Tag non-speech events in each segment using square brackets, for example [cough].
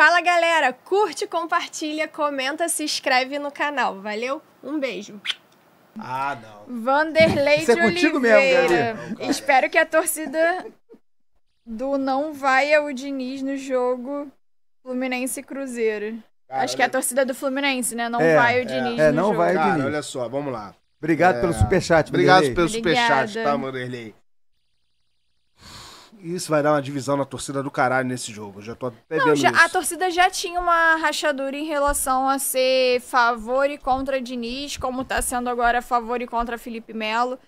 Fala galera, curte, compartilha, comenta, se inscreve no canal. Valeu? Um beijo. Ah, não. Vanderlei Isso é de é Oliveira. Mesmo, não, Espero que a torcida do não vai ao Diniz no jogo Fluminense Cruzeiro. Cara, Acho que é a torcida do Fluminense, né? Não é, vai o é. Diniz. É, é não jogo. vai o Diniz. Cara, olha só, vamos lá. Obrigado é, pelo superchat, Obrigado tá, pelo Obrigada. superchat, tá, Vanderlei? isso vai dar uma divisão na torcida do caralho nesse jogo. Já tô até Não, já, isso. A torcida já tinha uma rachadura em relação a ser favor e contra Diniz, como tá sendo agora favor e contra Felipe Melo.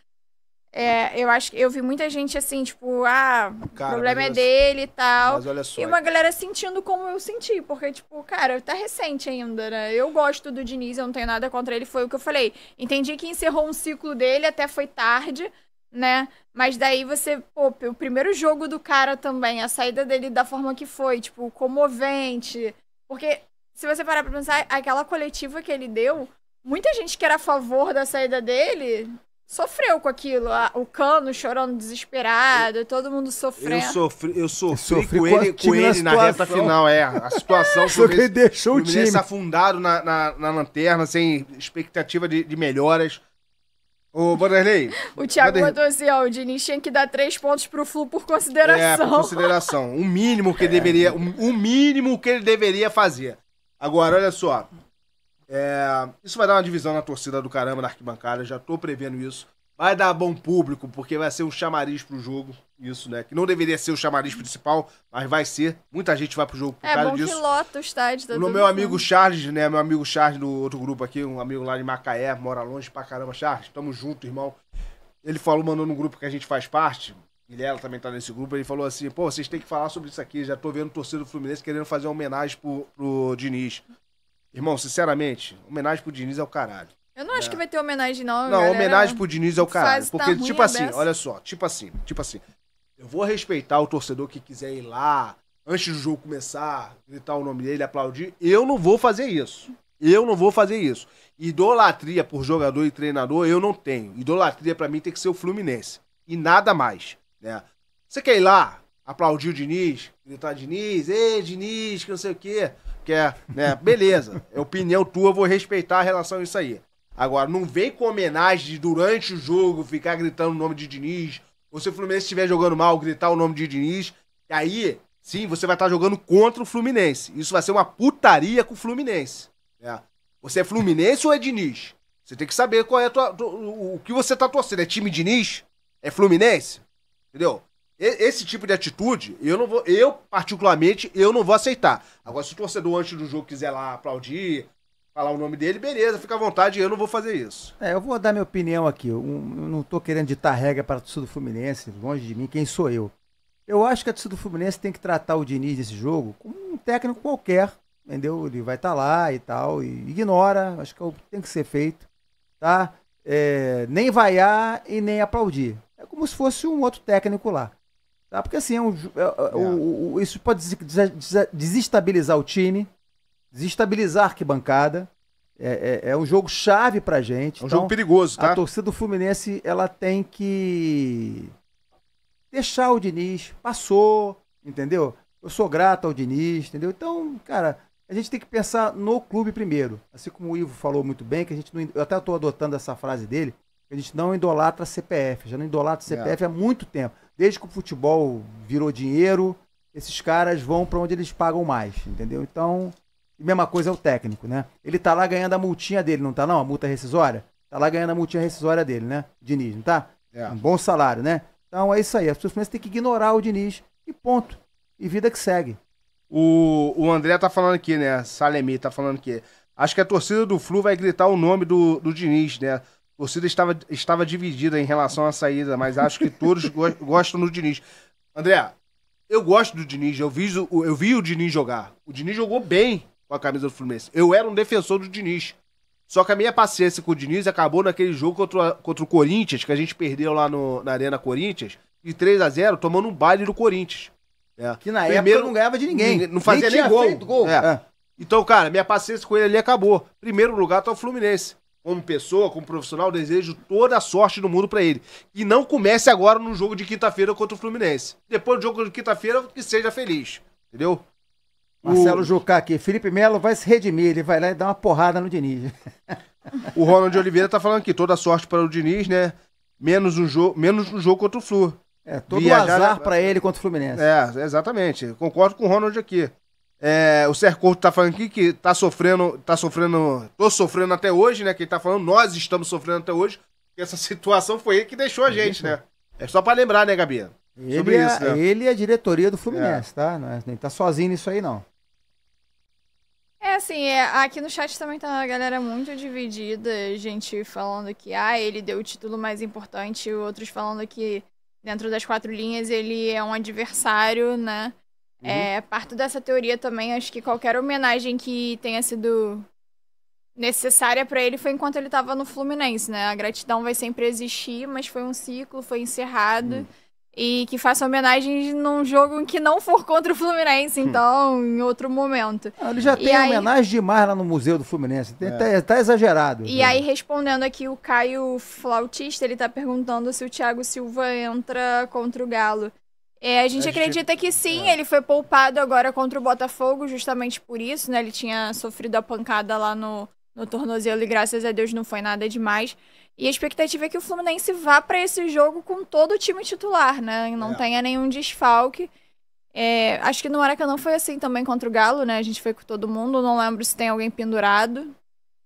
É, eu acho que eu vi muita gente assim, tipo, ah, cara, o problema é dele e tal. Mas olha só. E uma é galera sentindo como eu senti, porque, tipo, cara, tá recente ainda, né? Eu gosto do Diniz, eu não tenho nada contra ele, foi o que eu falei. Entendi que encerrou um ciclo dele, até foi tarde, né? Mas daí você, pô, o primeiro jogo do cara também, a saída dele da forma que foi, tipo, comovente. Porque se você parar pra pensar, aquela coletiva que ele deu, muita gente que era a favor da saída dele sofreu com aquilo. O Cano chorando desesperado, todo mundo sofrendo. Eu sofri, eu sofri, eu sofri com, ele, com ele na, reta final, é. A situação Só [laughs] que ele deixou o time. afundado na, na, na lanterna, sem expectativa de, de melhoras Ô, Vanderlei. O Thiago Baderley. botou assim, ó, o Diniz tinha que dar três pontos pro Flu por consideração. É, por consideração. O mínimo que ele é. deveria, o mínimo que ele deveria fazer. Agora, olha só. É, isso vai dar uma divisão na torcida do caramba na arquibancada, já tô prevendo isso. Vai dar bom público, porque vai ser um chamariz pro jogo. Isso, né? Que não deveria ser o chamariz principal, mas vai ser. Muita gente vai pro jogo por é, causa disso. É, lota os estádio tá o meu amigo Charles, né? Meu amigo Charles do outro grupo aqui, um amigo lá de Macaé, mora longe pra caramba. Charles, tamo junto, irmão. Ele falou, mandou num grupo que a gente faz parte, Guilherme também tá nesse grupo, ele falou assim, pô, vocês têm que falar sobre isso aqui, já tô vendo o torcedor do Fluminense querendo fazer uma homenagem pro, pro Diniz. Irmão, sinceramente, homenagem pro Diniz é o caralho. Eu não acho é. que vai ter homenagem, não. Não, galera. homenagem pro Diniz é o caralho. Porque, tá tipo assim, olha só, tipo assim, tipo assim. Eu vou respeitar o torcedor que quiser ir lá, antes do jogo começar, gritar o nome dele, aplaudir. Eu não vou fazer isso. Eu não vou fazer isso. Idolatria por jogador e treinador eu não tenho. Idolatria para mim tem que ser o Fluminense. E nada mais. Né? Você quer ir lá, aplaudir o Diniz, gritar Diniz, ei, Diniz, que não sei o quê. quer, é, né? Beleza, é opinião tua, vou respeitar a relação a isso aí. Agora, não vem com homenagem durante o jogo, ficar gritando o nome de Diniz, ou se o Fluminense estiver jogando mal, gritar o nome de Diniz. E aí, sim, você vai estar tá jogando contra o Fluminense. Isso vai ser uma putaria com o Fluminense. Né? Você é Fluminense ou é Diniz? Você tem que saber qual é tua, o que você tá torcendo. É time Diniz? É Fluminense? Entendeu? Esse tipo de atitude, eu não vou, eu particularmente, eu não vou aceitar. Agora, se o torcedor antes do jogo quiser lá aplaudir, falar o nome dele, beleza, fica à vontade, eu não vou fazer isso. É, eu vou dar minha opinião aqui. Eu não estou querendo ditar regra para a torcida do Fluminense, longe de mim, quem sou eu. Eu acho que a torcida do Fluminense tem que tratar o Diniz desse jogo como um técnico qualquer, entendeu? Ele vai estar tá lá e tal, e ignora, acho é que tem que ser feito, tá? É, nem vaiar e nem aplaudir. É como se fosse um outro técnico lá. Tá? Porque assim, é um, é, é, é, o, o, isso pode desestabilizar o time, desestabilizar a arquibancada. É, é, é um jogo chave pra gente. É um então, jogo perigoso, tá? A torcida do Fluminense, ela tem que deixar o Diniz. Passou, entendeu? Eu sou grato ao Diniz, entendeu? Então, cara, a gente tem que pensar no clube primeiro. Assim como o Ivo falou muito bem, que a gente não, Eu até estou adotando essa frase dele, que a gente não idolatra CPF. Já não idolatra CPF é. há muito tempo. Desde que o futebol virou dinheiro, esses caras vão para onde eles pagam mais, entendeu? Então, Mesma coisa é o técnico, né? Ele tá lá ganhando a multinha dele, não tá não? A multa rescisória? Tá lá ganhando a multinha rescisória dele, né? Diniz, não tá? É. Um bom salário, né? Então é isso aí. As pessoas têm que ignorar o Diniz e ponto. E vida que segue. O, o André tá falando aqui, né? Salemi tá falando aqui. Acho que a torcida do Flu vai gritar o nome do, do Diniz, né? A torcida estava, estava dividida em relação à saída, mas acho que todos go [laughs] gostam do Diniz. André, eu gosto do Diniz, eu vi, eu vi o Diniz jogar. O Diniz jogou bem com a camisa do Fluminense. Eu era um defensor do Diniz. Só que a minha paciência com o Diniz acabou naquele jogo contra, contra o Corinthians, que a gente perdeu lá no, na Arena Corinthians, e 3 a 0 tomando um baile do Corinthians. É. Que na Primeiro, época não ganhava de ninguém. Não fazia nem, nem gol. gol. É. É. Então, cara, minha paciência com ele ali acabou. Primeiro lugar tá o Fluminense. Como pessoa, como profissional, desejo toda a sorte do mundo para ele. E não comece agora no jogo de quinta-feira contra o Fluminense. Depois do jogo de quinta-feira, que seja feliz. Entendeu? Marcelo o... Jucá aqui. Felipe Melo vai se redimir, ele vai lá e dá uma porrada no Diniz. [laughs] o Ronald Oliveira tá falando que toda sorte para o Diniz, né? Menos um jogo, menos um jogo contra o Flu. É, todo Viajar... azar para ele contra o Fluminense. É, exatamente. Concordo com o Ronald aqui. É, o Ser Couto tá falando aqui que tá sofrendo, tá sofrendo, tô sofrendo até hoje, né? Quem tá falando, nós estamos sofrendo até hoje. Essa [laughs] situação foi ele que deixou a gente, né? É só para lembrar, né, Gabi? Ele, Sobre é isso, é, né? ele é a diretoria do Fluminense, é. tá? Não, é, não tá sozinho nisso aí, não. É assim, é, aqui no chat também tá a galera muito dividida, gente falando que ah, ele deu o título mais importante, outros falando que dentro das quatro linhas ele é um adversário, né? Uhum. É, parto dessa teoria também, acho que qualquer homenagem que tenha sido necessária para ele foi enquanto ele tava no Fluminense, né? A gratidão vai sempre existir, mas foi um ciclo, foi encerrado. Uhum e que faça homenagens num jogo que não for contra o Fluminense, hum. então, hum. em outro momento. Ah, ele já e tem aí... homenagem demais lá no Museu do Fluminense, é. tá, tá, exagerado. E né? aí, respondendo aqui o Caio Flautista, ele tá perguntando se o Thiago Silva entra contra o Galo. É, a gente acredita que sim, é. ele foi poupado agora contra o Botafogo, justamente por isso, né? Ele tinha sofrido a pancada lá no, no tornozelo e graças a Deus não foi nada demais. E a expectativa é que o Fluminense vá para esse jogo com todo o time titular, né? E não é. tenha nenhum desfalque. É, acho que no Maracanã foi assim também contra o Galo, né? A gente foi com todo mundo. Não lembro se tem alguém pendurado.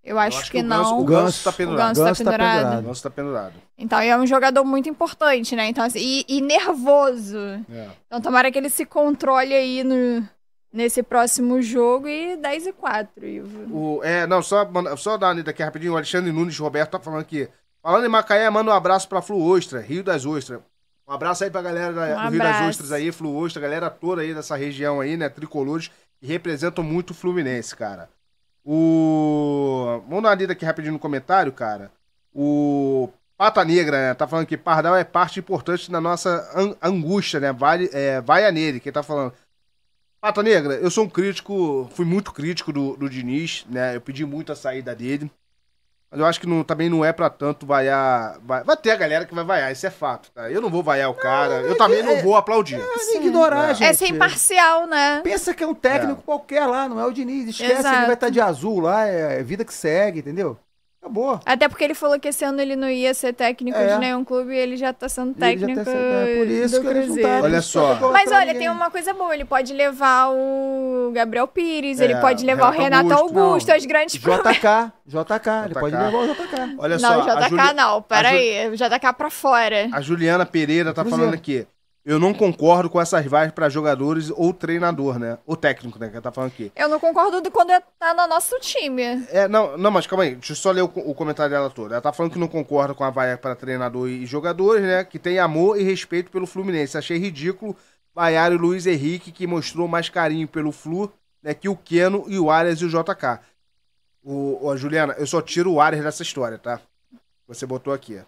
Eu acho, Eu acho que, que, não. O Ganso tá pendurado. O Ganso tá, tá pendurado. O Ganso Tá pendurado. Então, é um jogador muito importante, né? Então, assim, e, e, nervoso. É. Então, tomara que ele se controle aí no, nesse próximo jogo e 10 e 4, Ivo. O, é, não, só, só dar uma aqui rapidinho. O Alexandre Nunes Roberto tá falando aqui. Falando em Macaé, manda um abraço pra Flu Ostra, Rio das Ostras. Um abraço aí pra galera da, um do Rio das Ostras aí, Flu Ostra, galera toda aí dessa região aí, né? Tricolores, que representam muito o Fluminense, cara. O. Vamos dar uma lida aqui rapidinho no comentário, cara. O Pata Negra, né? Tá falando que Pardal é parte importante da nossa an angústia, né? Vai, é, vai a nele, quem tá falando. Fato Negra, eu sou um crítico, fui muito crítico do, do Diniz, né? Eu pedi muito a saída dele. Mas eu acho que não, também não é pra tanto vaiar. Vai, vai, ter a galera que vai vaiar, isso é fato, tá? Eu não vou vaiar o não, cara, eu também é, não vou aplaudir. É, ignorar, é. gente. É ser imparcial, né? Pensa que é um técnico é. qualquer lá, não é o Diniz. Esquece, Exato. ele vai estar tá de azul lá, é, é vida que segue, entendeu? Acabou. Até porque ele falou que esse ano ele não ia ser técnico é. de nenhum clube e ele já tá sendo tá técnico. Tá sendo... É, por isso que Cruzeiro. ele não tá, Olha só. Mas olha, ninguém. tem uma coisa boa: ele pode levar o Gabriel Pires, é, ele pode levar Renato o Renato Augusto, Augusto as grandes JK, JK, JK, ele pode levar o JK. Olha não, só. Não, JK Juli... não, peraí. JK pra fora. A Juliana Pereira tá Cruzeiro. falando aqui. Eu não concordo com essas vaias para jogadores ou treinador, né? O técnico, né? Que tá falando aqui. Eu não concordo de quando é tá no nosso time. É, não, não, mas calma aí. Deixa eu só ler o, o comentário dela todo. Ela tá falando que não concorda com a vaia para treinador e jogadores, né? Que tem amor e respeito pelo Fluminense. Achei ridículo vaiar o Luiz Henrique, que mostrou mais carinho pelo Flu, né? Que o Keno e o Arias e o JK. O, o Juliana, eu só tiro o Arias dessa história, tá? Você botou aqui.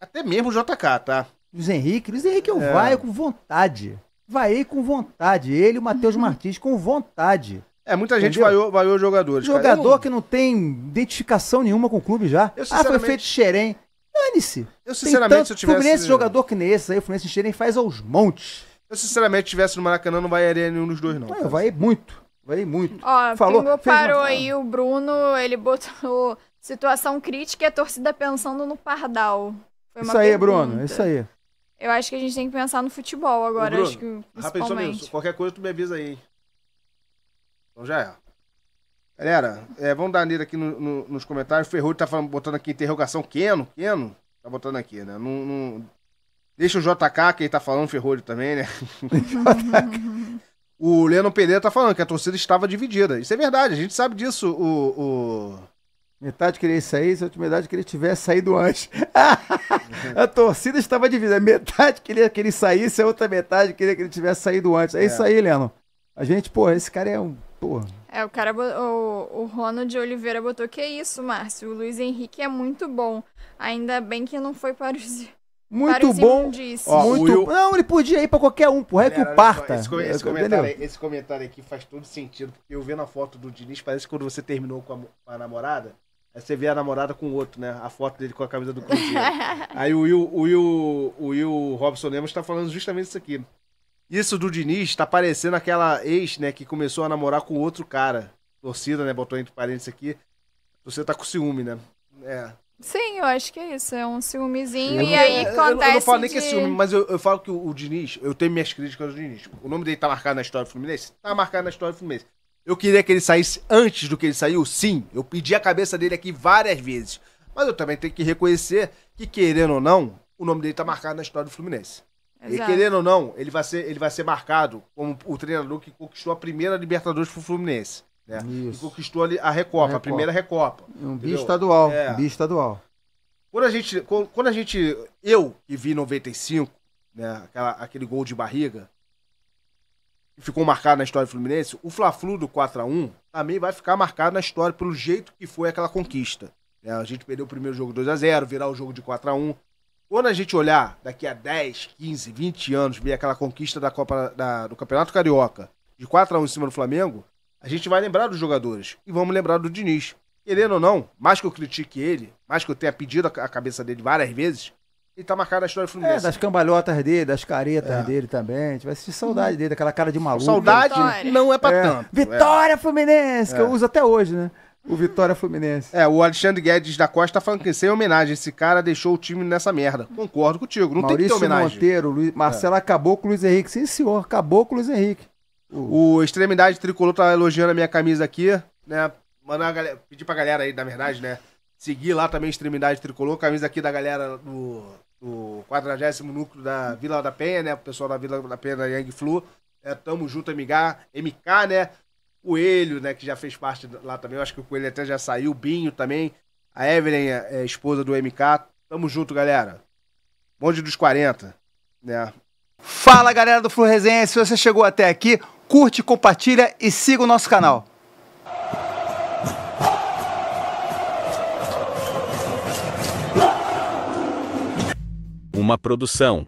Até mesmo o JK, tá? Luiz Henrique. Luiz Henrique eu é. é. com vontade. Vaiei com vontade. Ele e o Matheus uhum. Martins com vontade. É, muita Entendeu? gente vaiou, vaiou jogadores. Jogador cara, que não tem identificação nenhuma com o clube já. Eu, sinceramente... Ah, foi feito xerém. Dane-se. Eu, sinceramente, tanto... se eu tivesse... Fluminense, jogador que nem esse aí, o Fluminense xerém faz aos montes. Eu, sinceramente, tivesse no Maracanã, não vaiaria nenhum dos dois, não. Vai muito. Vai muito. Ó, Falou, Pingo parou uma... aí o Bruno, ele botou [laughs] situação crítica e a torcida pensando no Pardal. Foi isso aí, pergunta. Bruno, isso aí. Eu acho que a gente tem que pensar no futebol agora. Bruno, acho que, Rapidinho, Qualquer coisa tu me avisa aí, Então já é. Galera, é, vamos dar nele aqui no, no, nos comentários. O Ferrugem tá falando, botando aqui interrogação Keno. Keno? Tá botando aqui, né? Deixa o JK, que ele tá falando, Ferrolho também, né? [laughs] o Leno Pereira tá falando que a torcida estava dividida. Isso é verdade, a gente sabe disso. O, o... Metade queria sair, se a outra metade queria tivesse saído antes. [laughs] a torcida estava dividida. Metade queria que ele saísse, a outra metade queria que ele tivesse saído antes. É, é. isso aí, Leno. A gente, pô, esse cara é um. Porra. É, o cara, o, o Ronald Oliveira botou que é isso, Márcio. O Luiz Henrique é muito bom. Ainda bem que não foi para os. [laughs] Muito Parece bom. Ó, muito... O... Não, ele podia ir pra qualquer um, porra. É que o parta. Esse, com... esse, é, comentário, esse comentário aqui faz todo sentido, porque eu vendo a foto do Diniz, parece que quando você terminou com a, com a namorada, Aí você vê a namorada com o outro, né? A foto dele com a camisa do Cruzeiro. [laughs] Aí o Will, o Will, o Will Robson Lemos tá falando justamente isso aqui. Isso do Diniz tá parecendo aquela ex, né, que começou a namorar com outro cara. Torcida, né? Botou entre parênteses aqui. Você tá com ciúme, né? É. Sim, eu acho que é isso. É um ciúmezinho eu e aí acontece. Eu, eu não falo de... nem que é ciúme, mas eu, eu falo que o, o, Diniz, eu tenho minhas críticas ao Diniz. O nome dele tá marcado na história do Fluminense? Tá marcado na história do Fluminense. Eu queria que ele saísse antes do que ele saiu, sim. Eu pedi a cabeça dele aqui várias vezes. Mas eu também tenho que reconhecer que, querendo ou não, o nome dele tá marcado na história do Fluminense. Exato. E querendo ou não, ele vai, ser, ele vai ser marcado como o treinador que conquistou a primeira Libertadores pro Fluminense. Né? Isso. E conquistou ali a Recopa, a, Recopa. a primeira Recopa. Um estadual, É. estadual. Quando a gente. Quando a gente. Eu que vi 95, né? Aquela, aquele gol de barriga, ficou marcado na história do Fluminense, o Fla-Flu do 4 a 1 também vai ficar marcado na história pelo jeito que foi aquela conquista. É, a gente perdeu o primeiro jogo 2 a 0 virar o jogo de 4 a 1 Quando a gente olhar daqui a 10, 15, 20 anos, ver aquela conquista da Copa da, do Campeonato Carioca de 4 a 1 em cima do Flamengo, a gente vai lembrar dos jogadores e vamos lembrar do Diniz. Querendo ou não, mais que eu critique ele, mais que eu tenha pedido a cabeça dele várias vezes, e tá marcada a história do Fluminense. É, das cambalhotas dele, das caretas é. dele também. A gente vai sentir saudade dele, daquela cara de maluco. Saudade Vitória. não é pra é. tanto. É. Vitória é. Fluminense, que eu é. uso até hoje, né? O Vitória Fluminense. É, o Alexandre Guedes da Costa tá falando que sem homenagem, esse cara deixou o time nessa merda. Concordo contigo, não Maurício tem que ter homenagem. Monteiro, Luiz, é. Marcelo acabou com o Luiz Henrique. Sim, senhor, acabou com o Luiz Henrique. O Extremidade Tricolor tá elogiando a minha camisa aqui, né? Mandar a galera, pedir pra galera aí, na verdade, né? Seguir lá também Extremidade Tricolor, camisa aqui da galera do do 40 núcleo da Vila da Penha, né? O pessoal da Vila da Penha da Yang Flu. É, tamo junto, MK, MK, né? Coelho, né? Que já fez parte lá também. Eu acho que o Coelho até já saiu. O Binho também. A Evelyn, é, é esposa do MK. Tamo junto, galera. Bonde dos 40, né? Fala, galera do Flu Resenha. Se você chegou até aqui, curte, compartilha e siga o nosso canal. uma produção